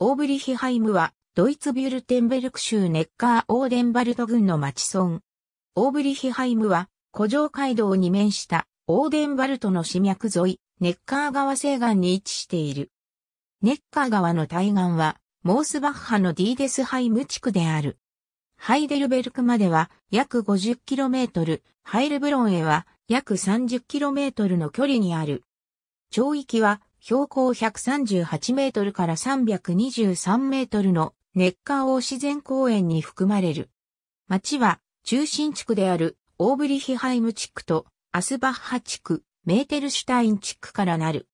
オーブリヒハイムは、ドイツビュルテンベルク州ネッカーオーデンバルト郡の町村。オーブリヒハイムは、古城街道に面したオーデンバルトの市脈沿い、ネッカー川西岸に位置している。ネッカー川の対岸は、モースバッハのディーデスハイム地区である。ハイデルベルクまでは約 50km、ハイルブロンへは約 30km の距離にある。町域は標高138メートルから323メートルの熱川大自然公園に含まれる。町は中心地区であるオーブリヒハイム地区とアスバッハ地区、メーテルシュタイン地区からなる。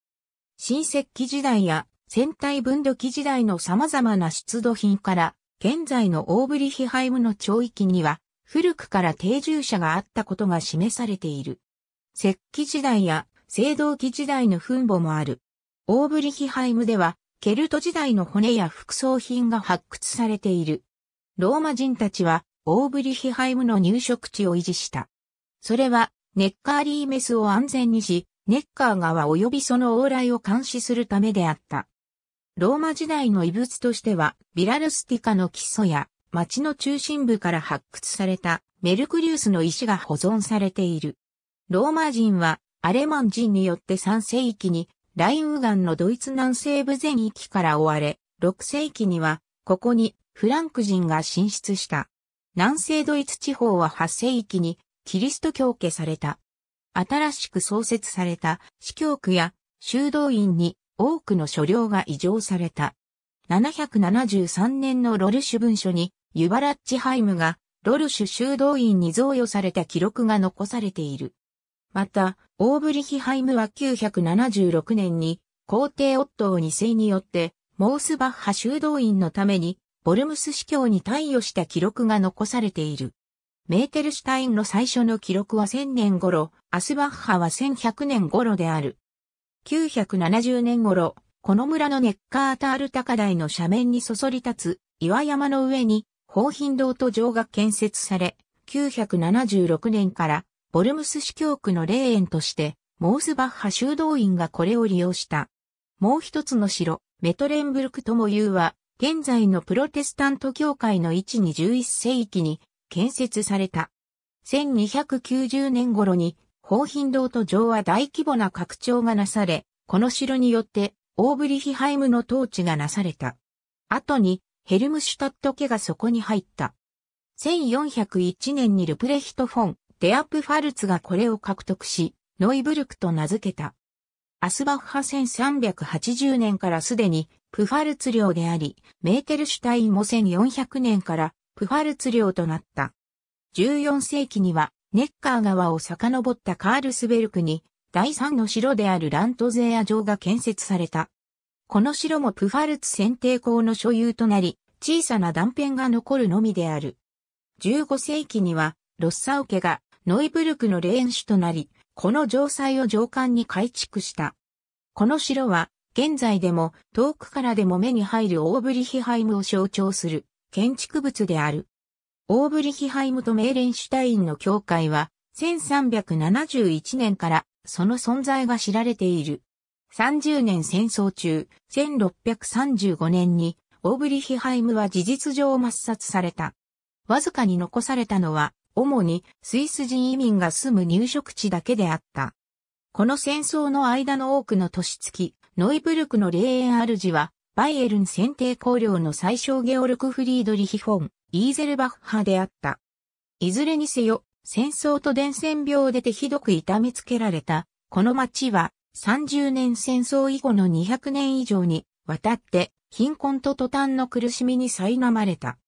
新石器時代や戦隊分度器時代の様々な出土品から現在のオーブリヒハイムの町域には古くから定住者があったことが示されている。石器時代や青銅器時代の墳墓もある。オーブリヒハイムでは、ケルト時代の骨や副葬品が発掘されている。ローマ人たちは、オーブリヒハイムの入植地を維持した。それは、ネッカーリーメスを安全にし、ネッカー川及びその往来を監視するためであった。ローマ時代の遺物としては、ビラルスティカの基礎や、町の中心部から発掘されたメルクリウスの石が保存されている。ローマ人はアレマン人によって3世紀にラインウガンのドイツ南西部全域から追われ、6世紀には、ここにフランク人が進出した。南西ドイツ地方は8世紀にキリスト教家された。新しく創設された司教区や修道院に多くの所領が移譲された。773年のロルシュ文書にユバラッチハイムがロルシュ修道院に贈与された記録が残されている。また、オーブリヒハイムは976年に皇帝オットー2世によってモースバッハ修道院のためにボルムス司教に貸与した記録が残されている。メーテルシュタインの最初の記録は1000年頃、アスバッハは1100年頃である。970年頃、この村のネッカータール高台の斜面にそそり立つ岩山の上に、宝品堂と城が建設され、976年からボルムス市教区の霊園として、モースバッハ修道院がこれを利用した。もう一つの城、メトレンブルクとも言うは、現在のプロテスタント教会の位置に11世紀に建設された。1290年頃に、法頻道と城は大規模な拡張がなされ、この城によってオーブリヒハイムの統治がなされた。後にヘルムシュタット家がそこに入った。1401年にルプレヒト・フォン、デアプファルツがこれを獲得し、ノイブルクと名付けた。アスバッハ1380年からすでにプファルツ領であり、メーテルシュタインも1400年からプファルツ領となった。14世紀にはネッカー川を遡ったカールスベルクに第三の城であるラントゼア城が建設された。この城もプファルツ選定校の所有となり、小さな断片が残るのみである。15世紀にはロッサウ家がノイブルクの霊園主となり、この城塞を城管に改築した。この城は、現在でも遠くからでも目に入るオーブリヒハイムを象徴する建築物である。オーブリヒハイムとメーレンシュタインの教会は1371年からその存在が知られている。30年戦争中、1635年にオーブリヒハイムは事実上抹殺された。わずかに残されたのは主にスイス人移民が住む入植地だけであった。この戦争の間の多くの年月、ノイブルクの霊園主は、バイエルン選定公領の最小ゲオルク・フリードリヒ・フォン、イーゼルバッハであった。いずれにせよ、戦争と伝染病でてひどく痛めつけられた、この町は、30年戦争以後の200年以上に、わたって、貧困と途端の苦しみに苛まれた。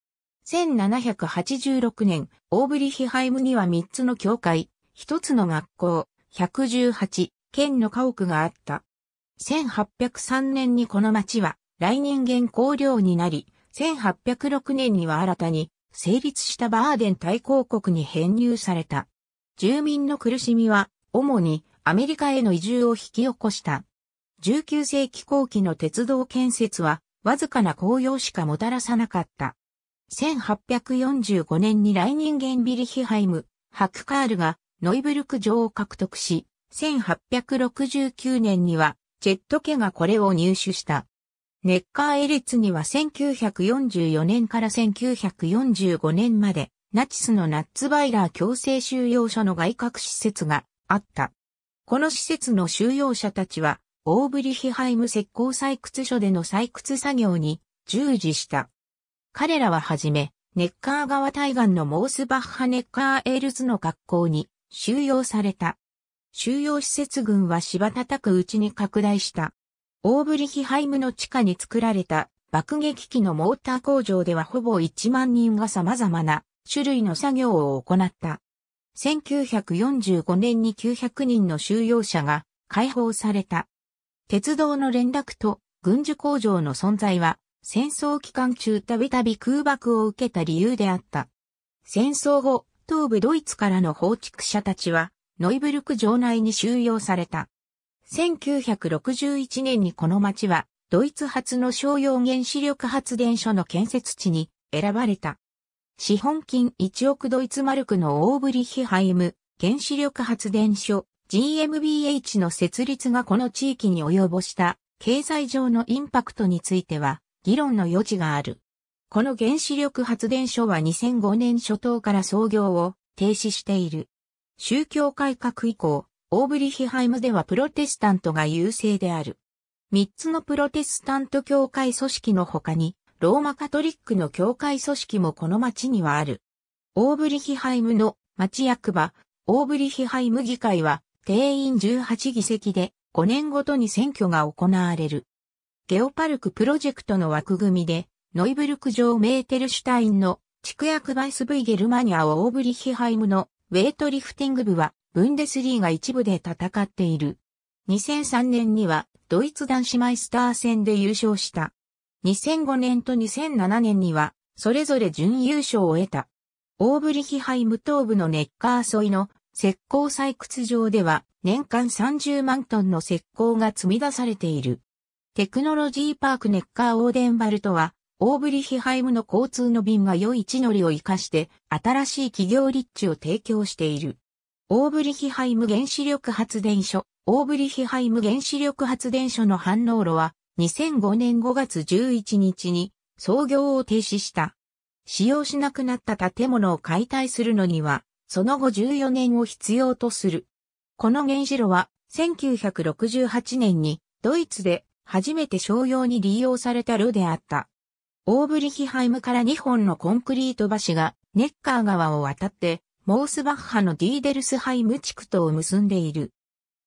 1786年、オーブリヒハイムには3つの教会、1つの学校、118、県の家屋があった。1803年にこの町は、来人間公領になり、1806年には新たに、成立したバーデン大公国に編入された。住民の苦しみは、主にアメリカへの移住を引き起こした。19世紀後期の鉄道建設は、わずかな紅葉しかもたらさなかった。1845年にライニンゲンビリヒハイム、ハクカールがノイブルク城を獲得し、1869年にはジェット家がこれを入手した。ネッカーエリツには1944年から1945年までナチスのナッツバイラー強制収容所の外郭施設があった。この施設の収容者たちはオーブリヒハイム石膏採掘所での採掘作業に従事した。彼らははじめ、ネッカー川対岸のモースバッハネッカーエールズの学校に収容された。収容施設群は芝叩くうちに拡大した。オーブリヒハイムの地下に作られた爆撃機のモーター工場ではほぼ1万人が様々な種類の作業を行った。1945年に900人の収容者が解放された。鉄道の連絡と軍需工場の存在は戦争期間中たびたび空爆を受けた理由であった。戦争後、東部ドイツからの放逐者たちは、ノイブルク城内に収容された。1961年にこの町は、ドイツ初の商用原子力発電所の建設地に選ばれた。資本金1億ドイツマルクのオーブリヒハイム原子力発電所 GMBH の設立がこの地域に及ぼした経済上のインパクトについては議論の余地がある。この原子力発電所は2005年初頭から操業を停止している。宗教改革以降、オーブリヒハイムではプロテスタントが優勢である。3つのプロテスタント教会組織の他に、ローマカトリックの教会組織もこの町にはある。オーブリヒハイムの町役場、オーブリヒハイム議会は定員18議席で5年ごとに選挙が行われる。ゲオパルクプロジェクトの枠組みで、ノイブルク城メーテルシュタインの地区役バイスブイゲルマニアをオーブリヒハイムのウェイトリフティング部は、ブンデスリーが一部で戦っている。2003年には、ドイツ男子マイスター戦で優勝した。2005年と2007年には、それぞれ準優勝を得た。オーブリヒハイム東部のネッカー沿いの石膏採掘場では、年間30万トンの石膏が積み出されている。テクノロジーパークネッカーオーデンバルトは、オーブリヒハイムの交通の便が良い地乗りを活かして、新しい企業立地を提供している。オーブリヒハイム原子力発電所、オーブリヒハイム原子力発電所の反応路は、2005年5月11日に操業を停止した。使用しなくなった建物を解体するのには、その後14年を必要とする。この原子炉は、1968年にドイツで初めて商用に利用された炉であった。オーブリヒハイムから2本のコンクリート橋がネッカー川を渡って、モースバッハのディーデルスハイム地区とを結んでいる。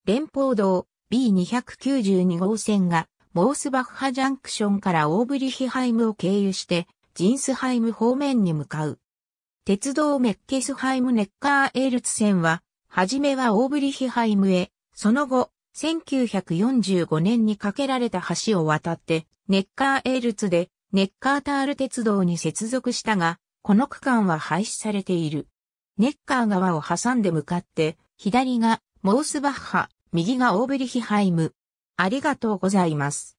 連邦道 B292 号線がモースバッハジャンクションからオーブリヒハイムを経由してジンスハイム方面に向かう。鉄道メッケスハイムネッカーエールツ線は、はじめはオーブリヒハイムへ、その後、1945年に架けられた橋を渡って、ネッカーエールツで、ネッカータール鉄道に接続したが、この区間は廃止されている。ネッカー側を挟んで向かって、左がモースバッハ、右がオーブリヒハイム。ありがとうございます。